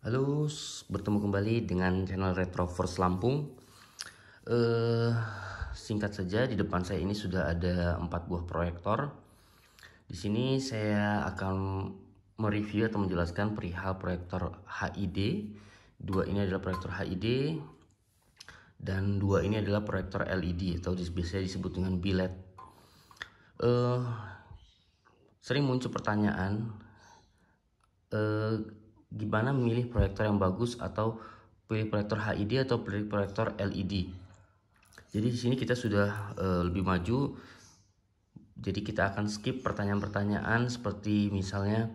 Halo, bertemu kembali dengan channel Retroverse Lampung. Eh, singkat saja, di depan saya ini sudah ada empat buah proyektor. Di sini saya akan mereview atau menjelaskan perihal proyektor HID. Dua ini adalah proyektor HID dan dua ini adalah proyektor LED atau biasanya disebut dengan bilet. Eh, sering muncul pertanyaan eh, gimana memilih proyektor yang bagus atau pilih proyektor HID atau pilih proyektor LED. Jadi di sini kita sudah e, lebih maju. Jadi kita akan skip pertanyaan-pertanyaan seperti misalnya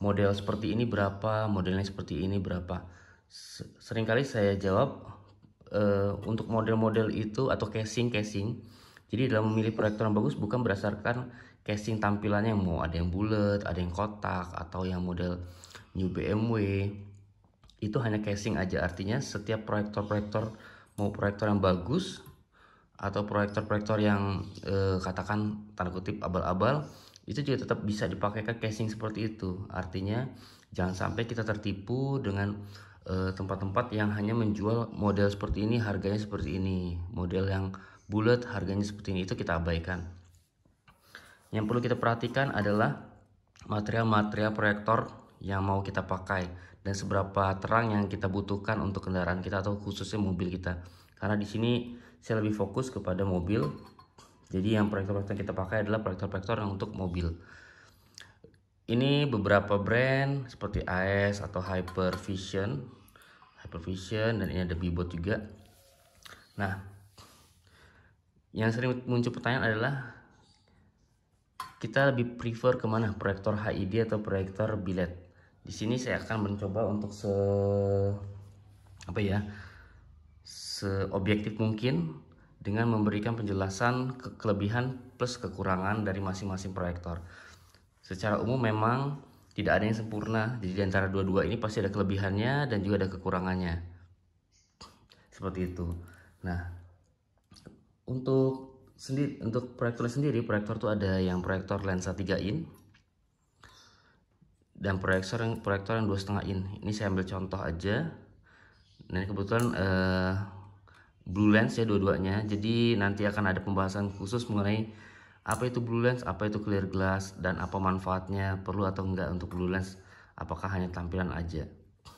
model seperti ini berapa, modelnya seperti ini berapa. Seringkali saya jawab e, untuk model-model itu atau casing-casing. Jadi dalam memilih proyektor yang bagus bukan berdasarkan casing tampilannya mau ada yang bulat, ada yang kotak atau yang model New BMW itu hanya casing aja artinya setiap proyektor-proyektor mau proyektor yang bagus atau proyektor-proyektor yang eh, katakan tanda kutip abal-abal itu juga tetap bisa dipakai ke casing seperti itu artinya jangan sampai kita tertipu dengan eh, tempat-tempat eh, tempat -tempat yang hanya menjual model seperti ini harganya seperti ini model yang bulat harganya seperti ini itu kita abaikan yang perlu kita perhatikan adalah material-material proyektor yang mau kita pakai dan seberapa terang yang kita butuhkan untuk kendaraan kita atau khususnya mobil kita. Karena di sini saya lebih fokus kepada mobil. Jadi yang proyektor-proyektor yang kita pakai adalah proyektor-proyektor yang untuk mobil. Ini beberapa brand seperti AS atau Hypervision, Hypervision dan ini ada Bibot juga. Nah, yang sering muncul pertanyaan adalah kita lebih prefer kemana proyektor HID atau proyektor bilet di sini saya akan mencoba untuk se apa ya seobjektif mungkin dengan memberikan penjelasan ke kelebihan plus kekurangan dari masing-masing proyektor. Secara umum memang tidak ada yang sempurna, jadi antara dua-dua ini pasti ada kelebihannya dan juga ada kekurangannya. Seperti itu. Nah, untuk sendiri untuk proyektor sendiri, proyektor itu ada yang proyektor lensa 3 in, dan proyektor yang proyektor yang dua setengah in ini saya ambil contoh aja nah kebetulan uh, blue lens ya dua-duanya jadi nanti akan ada pembahasan khusus mengenai apa itu blue lens apa itu clear glass dan apa manfaatnya perlu atau enggak untuk blue lens apakah hanya tampilan aja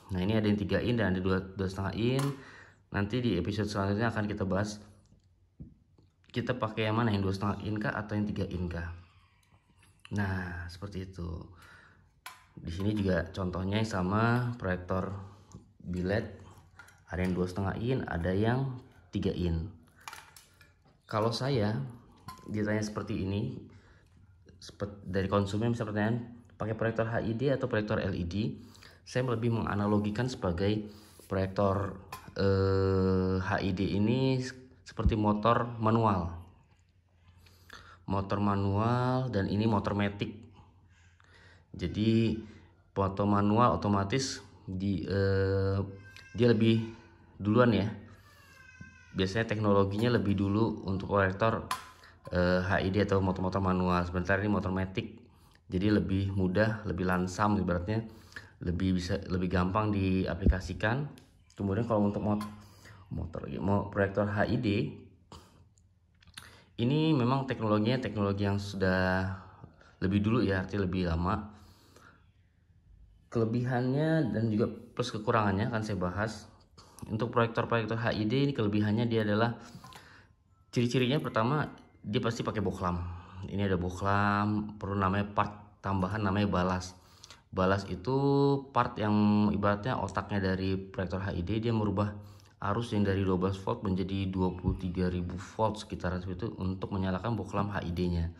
nah ini ada yang tiga in dan ada dua dua setengah in nanti di episode selanjutnya akan kita bahas kita pakai yang mana yang dua setengah in kah atau yang tiga in kah nah seperti itu di sini juga contohnya sama proyektor bilet ada yang dua setengah in ada yang 3 in kalau saya ditanya seperti ini dari konsumen bisa pertanyaan pakai proyektor HID atau proyektor LED saya lebih menganalogikan sebagai proyektor eh, HID ini seperti motor manual motor manual dan ini motor matic jadi foto manual otomatis di eh, dia lebih duluan ya biasanya teknologinya lebih dulu untuk kolektor eh, HID atau motor-motor manual sebentar ini motor matic jadi lebih mudah lebih lansam ibaratnya lebih bisa lebih gampang diaplikasikan kemudian kalau untuk mot motor mau proyektor HID ini memang teknologinya teknologi yang sudah lebih dulu ya artinya lebih lama kelebihannya dan juga plus kekurangannya akan saya bahas untuk proyektor-proyektor HID ini kelebihannya dia adalah ciri-cirinya pertama dia pasti pakai bohlam ini ada bohlam perlu namanya part tambahan namanya balas balas itu part yang ibaratnya otaknya dari proyektor HID dia merubah arus yang dari 12 volt menjadi 23.000 volt sekitaran itu untuk menyalakan bohlam HID nya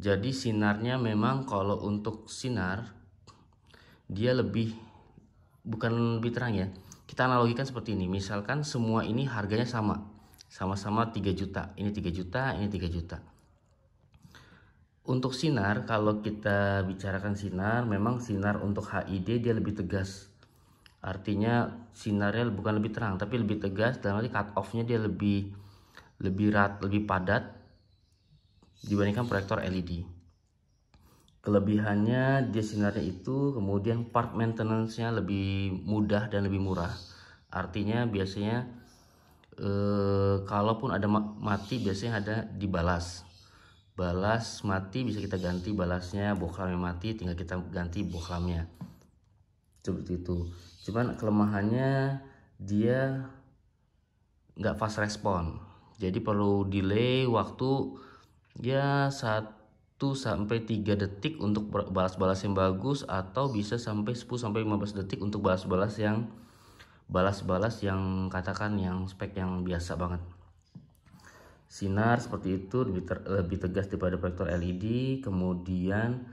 jadi sinarnya memang kalau untuk sinar dia lebih bukan lebih terang ya kita analogikan seperti ini misalkan semua ini harganya sama sama-sama 3 juta ini 3 juta ini 3 juta untuk sinar kalau kita bicarakan sinar memang sinar untuk HID dia lebih tegas artinya sinarnya bukan lebih terang tapi lebih tegas dan nanti cut off-nya dia lebih lebih rat lebih padat dibandingkan proyektor LED Kelebihannya dia sinarnya itu kemudian part maintenance-nya lebih mudah dan lebih murah. Artinya biasanya eh, kalaupun ada mati biasanya ada dibalas. Balas mati bisa kita ganti balasnya, bohlamnya mati tinggal kita ganti bohlamnya. Seperti itu. Cuman kelemahannya dia nggak fast respon. Jadi perlu delay waktu ya satu 1 sampai 3 detik untuk balas-balas yang bagus atau bisa sampai 10 sampai 15 detik untuk balas-balas yang balas-balas yang katakan yang spek yang biasa banget. Sinar seperti itu lebih, ter, lebih tegas daripada proyektor LED. Kemudian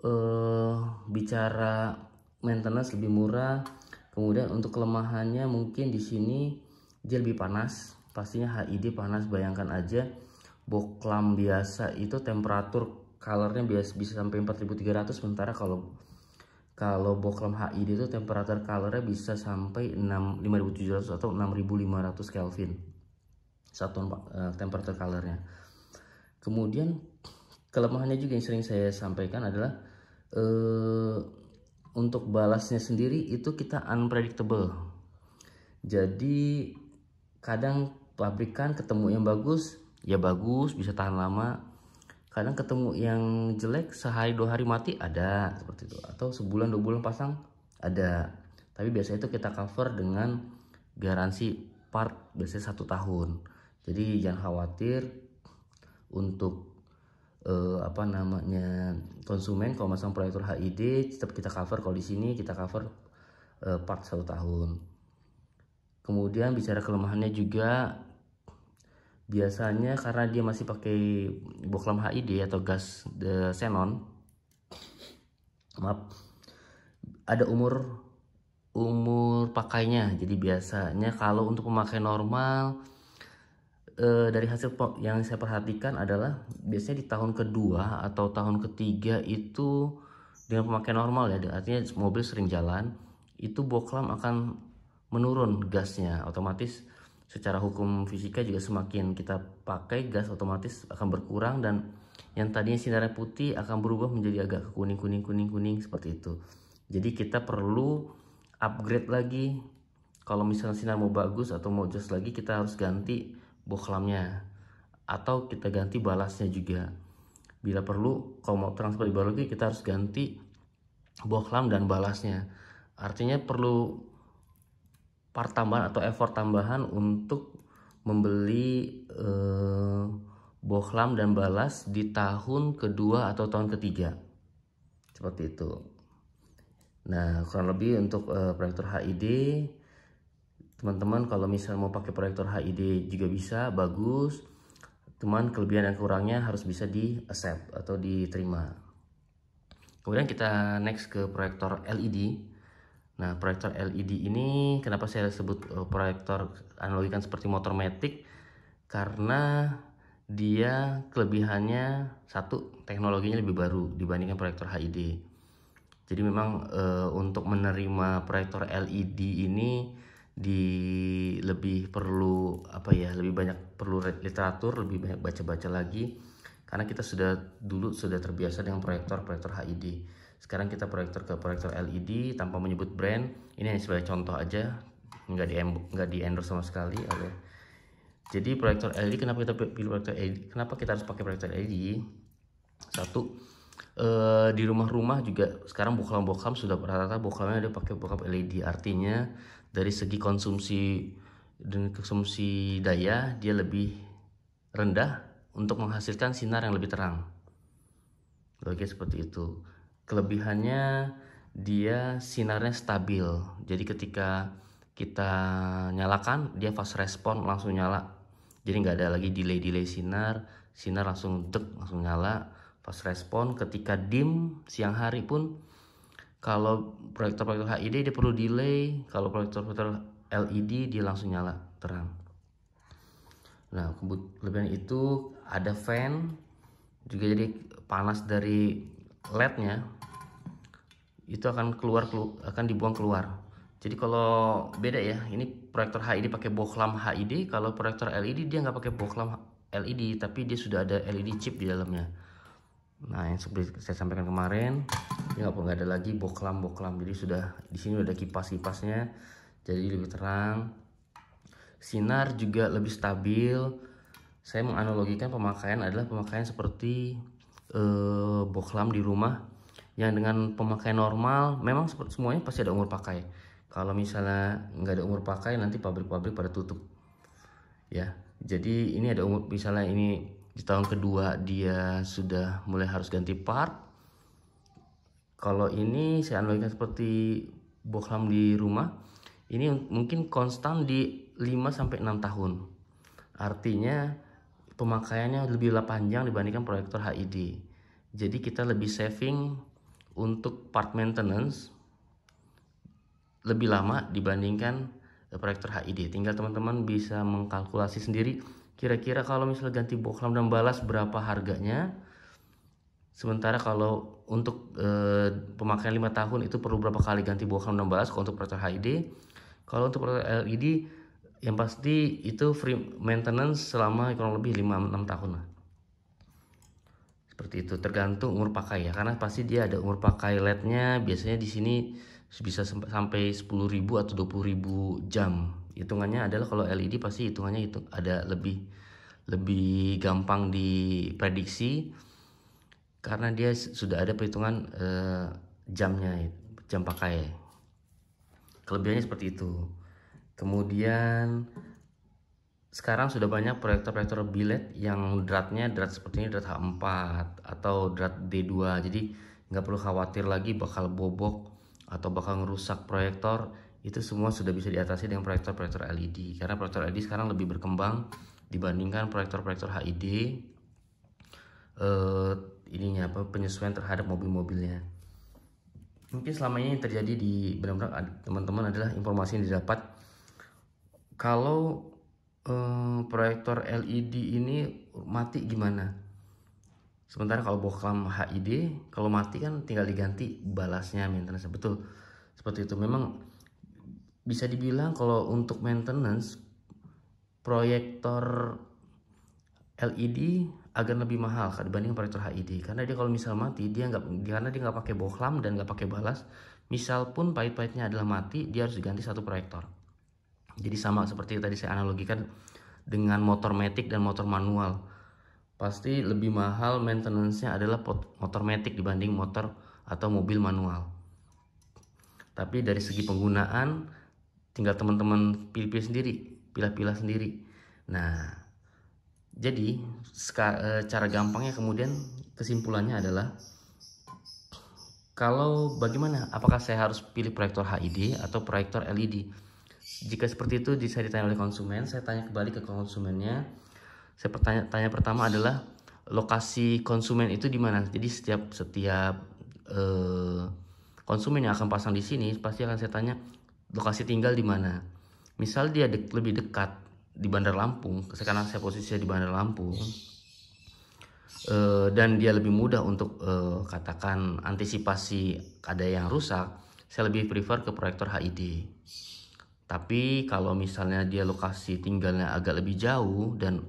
eh, bicara maintenance lebih murah. Kemudian untuk kelemahannya mungkin di sini dia lebih panas. Pastinya HID panas bayangkan aja boklam biasa itu temperatur colornya biasa bisa sampai 4300 sementara kalau kalau boklam HID itu temperatur colornya bisa sampai 6, 5700 atau 6500 Kelvin satu uh, temperatur colornya kemudian kelemahannya juga yang sering saya sampaikan adalah uh, untuk balasnya sendiri itu kita unpredictable jadi kadang pabrikan ketemu yang bagus ya bagus bisa tahan lama kadang ketemu yang jelek sehari dua hari mati ada seperti itu atau sebulan dua bulan pasang ada tapi biasanya itu kita cover dengan garansi part biasanya satu tahun jadi jangan khawatir untuk eh, apa namanya konsumen kalau masang proyektor HID tetap kita cover kalau di sini kita cover eh, part satu tahun kemudian bicara kelemahannya juga biasanya karena dia masih pakai boklam HID atau gas the eh, xenon maaf ada umur umur pakainya jadi biasanya kalau untuk pemakai normal e, dari hasil yang saya perhatikan adalah biasanya di tahun kedua atau tahun ketiga itu dengan pemakai normal ya artinya mobil sering jalan itu boklam akan menurun gasnya otomatis secara hukum fisika juga semakin kita pakai gas otomatis akan berkurang dan yang tadinya sinarnya putih akan berubah menjadi agak kuning kuning kuning kuning seperti itu jadi kita perlu upgrade lagi kalau misalnya sinar mau bagus atau mau jelas lagi kita harus ganti bohlamnya atau kita ganti balasnya juga bila perlu kalau mau transfer di lagi kita harus ganti bohlam dan balasnya artinya perlu part tambahan atau effort tambahan untuk membeli eh, Bohlam dan Balas di tahun kedua atau tahun ketiga seperti itu nah kurang lebih untuk eh, proyektor HID teman-teman kalau misalnya mau pakai proyektor HID juga bisa bagus cuman kelebihan dan kurangnya harus bisa di accept atau diterima kemudian kita next ke proyektor LED Nah, proyektor LED ini kenapa saya sebut uh, proyektor analogikan seperti motor metik? Karena dia kelebihannya satu teknologinya lebih baru dibandingkan proyektor HID. Jadi memang e, untuk menerima proyektor LED ini di lebih perlu apa ya lebih banyak perlu literatur lebih banyak baca-baca lagi karena kita sudah dulu sudah terbiasa dengan proyektor proyektor HID sekarang kita proyektor ke proyektor LED tanpa menyebut brand. Ini hanya sebagai contoh aja, nggak di nggak di endorse sama sekali oleh. Jadi proyektor LED kenapa kita pilih proyektor LED? Kenapa kita harus pakai proyektor LED? Satu eh, di rumah-rumah juga sekarang boklam-boklam sudah rata-rata boklamnya ada pakai bokap LED. Artinya dari segi konsumsi dan konsumsi daya dia lebih rendah untuk menghasilkan sinar yang lebih terang. Oke seperti itu. Kelebihannya dia sinarnya stabil. Jadi ketika kita nyalakan, dia fast respon langsung nyala. Jadi nggak ada lagi delay-delay sinar, sinar langsung dek langsung nyala. Fast respon ketika dim siang hari pun kalau proyektor-proyektor HID dia perlu delay, kalau proyektor-proyektor LED dia langsung nyala terang. Nah, kelebihan itu ada fan juga jadi panas dari LED-nya itu akan keluar akan dibuang keluar jadi kalau beda ya ini proyektor HID pakai bohlam HID kalau proyektor LED dia nggak pakai bohlam LED tapi dia sudah ada LED chip di dalamnya nah yang seperti saya sampaikan kemarin ini nggak ada lagi bohlam bohlam jadi sudah di sini sudah ada kipas kipasnya jadi lebih terang sinar juga lebih stabil saya menganalogikan pemakaian adalah pemakaian seperti eh, bohlam di rumah yang dengan pemakaian normal memang semuanya pasti ada umur pakai kalau misalnya nggak ada umur pakai nanti pabrik-pabrik pada tutup ya jadi ini ada umur misalnya ini di tahun kedua dia sudah mulai harus ganti part kalau ini saya analogikan seperti bohlam di rumah ini mungkin konstan di 5-6 tahun artinya pemakaiannya lebih panjang dibandingkan proyektor HID jadi kita lebih saving untuk part maintenance lebih lama dibandingkan eh, proyektor HID. Tinggal teman-teman bisa mengkalkulasi sendiri kira-kira kalau misalnya ganti bohlam dan balas berapa harganya. Sementara kalau untuk e, pemakaian 5 tahun itu perlu berapa kali ganti bohlam dan balas kalau untuk proyektor HID. Kalau untuk proyektor LED yang pasti itu free maintenance selama kurang lebih 5 6 tahun lah seperti itu tergantung umur pakai ya karena pasti dia ada umur pakai LED-nya biasanya di sini bisa sampai 10.000 atau 20.000 jam hitungannya adalah kalau LED pasti hitungannya itu ada lebih lebih gampang diprediksi karena dia sudah ada perhitungan eh, jamnya jam pakai kelebihannya seperti itu kemudian sekarang sudah banyak proyektor-proyektor billet yang dratnya drat seperti ini drat H4 atau drat D2 jadi nggak perlu khawatir lagi bakal bobok atau bakal ngerusak proyektor itu semua sudah bisa diatasi dengan proyektor-proyektor LED karena proyektor LED sekarang lebih berkembang dibandingkan proyektor-proyektor HID eh, ininya apa penyesuaian terhadap mobil-mobilnya mungkin selama ini yang terjadi di benar-benar teman-teman adalah informasi yang didapat kalau Eh, proyektor LED ini mati gimana? Sementara kalau bohlam HID, kalau mati kan tinggal diganti balasnya maintenance. Betul, seperti itu. Memang bisa dibilang kalau untuk maintenance, proyektor LED agar lebih mahal dibanding proyektor HID karena dia kalau misal mati dia nggak karena dia nggak pakai bohlam dan nggak pakai balas misal pun pahit-pahitnya adalah mati dia harus diganti satu proyektor jadi sama seperti tadi saya analogikan dengan motor metik dan motor manual. Pasti lebih mahal maintenance-nya adalah motor metik dibanding motor atau mobil manual. Tapi dari segi penggunaan tinggal teman-teman pilih-pilih sendiri, pilih-pilih sendiri. Nah, jadi eh, cara gampangnya kemudian kesimpulannya adalah kalau bagaimana apakah saya harus pilih proyektor HID atau proyektor LED? Jika seperti itu bisa ditanya oleh konsumen, saya tanya kembali ke konsumennya. Saya pertanya tanya pertama adalah lokasi konsumen itu di mana. Jadi setiap setiap eh, konsumen yang akan pasang di sini pasti akan saya tanya lokasi tinggal di mana. Misal dia de lebih dekat di Bandar Lampung, sekarang saya posisinya di Bandar Lampung. Uh, dan dia lebih mudah untuk uh, katakan antisipasi ada yang rusak, saya lebih prefer ke proyektor HID. Tapi kalau misalnya dia lokasi tinggalnya agak lebih jauh dan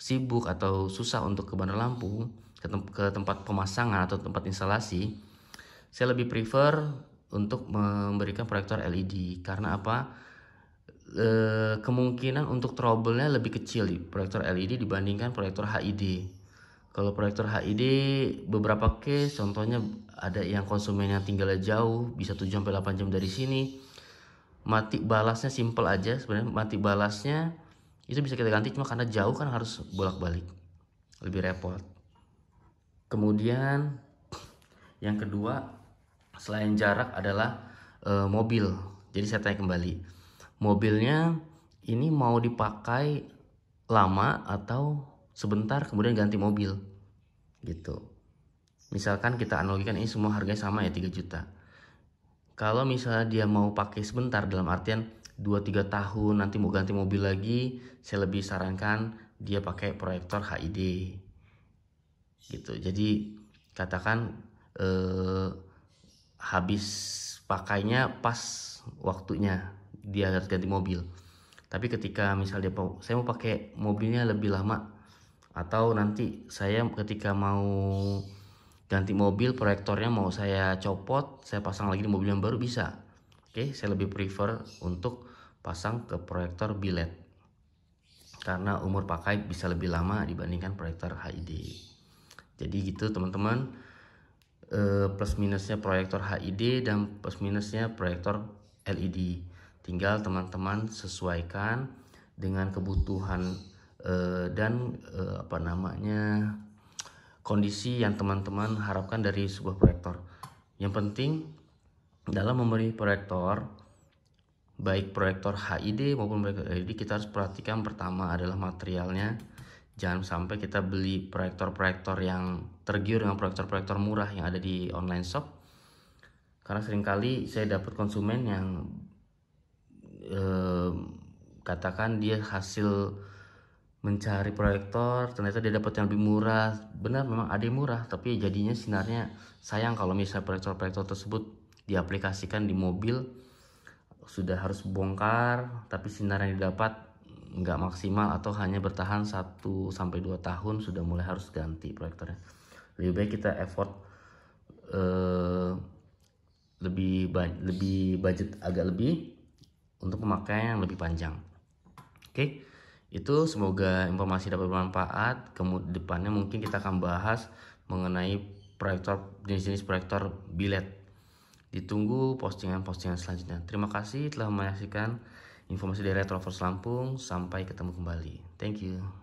sibuk atau susah untuk ke Bandar Lampung, ke, tem ke tempat pemasangan atau tempat instalasi, saya lebih prefer untuk memberikan proyektor LED karena apa? E, kemungkinan untuk trouble-nya lebih kecil di proyektor LED dibandingkan proyektor HID. Kalau proyektor HID beberapa case contohnya ada yang konsumennya tinggalnya jauh, bisa 7 sampai 8 jam dari sini mati balasnya simple aja sebenarnya mati balasnya itu bisa kita ganti cuma karena jauh kan harus bolak-balik lebih repot kemudian yang kedua selain jarak adalah e, mobil jadi saya tanya kembali mobilnya ini mau dipakai lama atau sebentar kemudian ganti mobil gitu misalkan kita analogikan ini semua harganya sama ya 3 juta kalau misalnya dia mau pakai sebentar dalam artian 2-3 tahun nanti mau ganti mobil lagi, saya lebih sarankan dia pakai proyektor HID. Gitu. Jadi katakan eh, habis pakainya pas waktunya dia harus ganti mobil. Tapi ketika misalnya dia saya mau pakai mobilnya lebih lama atau nanti saya ketika mau ganti mobil proyektornya mau saya copot saya pasang lagi di mobil yang baru bisa oke saya lebih prefer untuk pasang ke proyektor bilet karena umur pakai bisa lebih lama dibandingkan proyektor HID jadi gitu teman-teman eh, plus minusnya proyektor HID dan plus minusnya proyektor LED tinggal teman-teman sesuaikan dengan kebutuhan eh, dan eh, apa namanya kondisi yang teman-teman harapkan dari sebuah proyektor. Yang penting dalam memberi proyektor baik proyektor HID maupun proyektor LED kita harus perhatikan pertama adalah materialnya. Jangan sampai kita beli proyektor-proyektor yang tergiur dengan proyektor-proyektor murah yang ada di online shop. Karena seringkali saya dapat konsumen yang eh, katakan dia hasil mencari proyektor ternyata dia dapat yang lebih murah benar memang ada yang murah tapi jadinya sinarnya sayang kalau misalnya proyektor-proyektor tersebut diaplikasikan di mobil sudah harus bongkar tapi sinar yang didapat nggak maksimal atau hanya bertahan 1 sampai 2 tahun sudah mulai harus ganti proyektornya lebih baik kita effort uh, lebih lebih budget agak lebih untuk pemakaian yang lebih panjang oke okay? Itu semoga informasi dapat bermanfaat. Kemudian depannya mungkin kita akan bahas mengenai proyektor jenis-jenis proyektor bilet. Ditunggu postingan-postingan selanjutnya. Terima kasih telah menyaksikan informasi dari Retrovers Lampung. Sampai ketemu kembali. Thank you.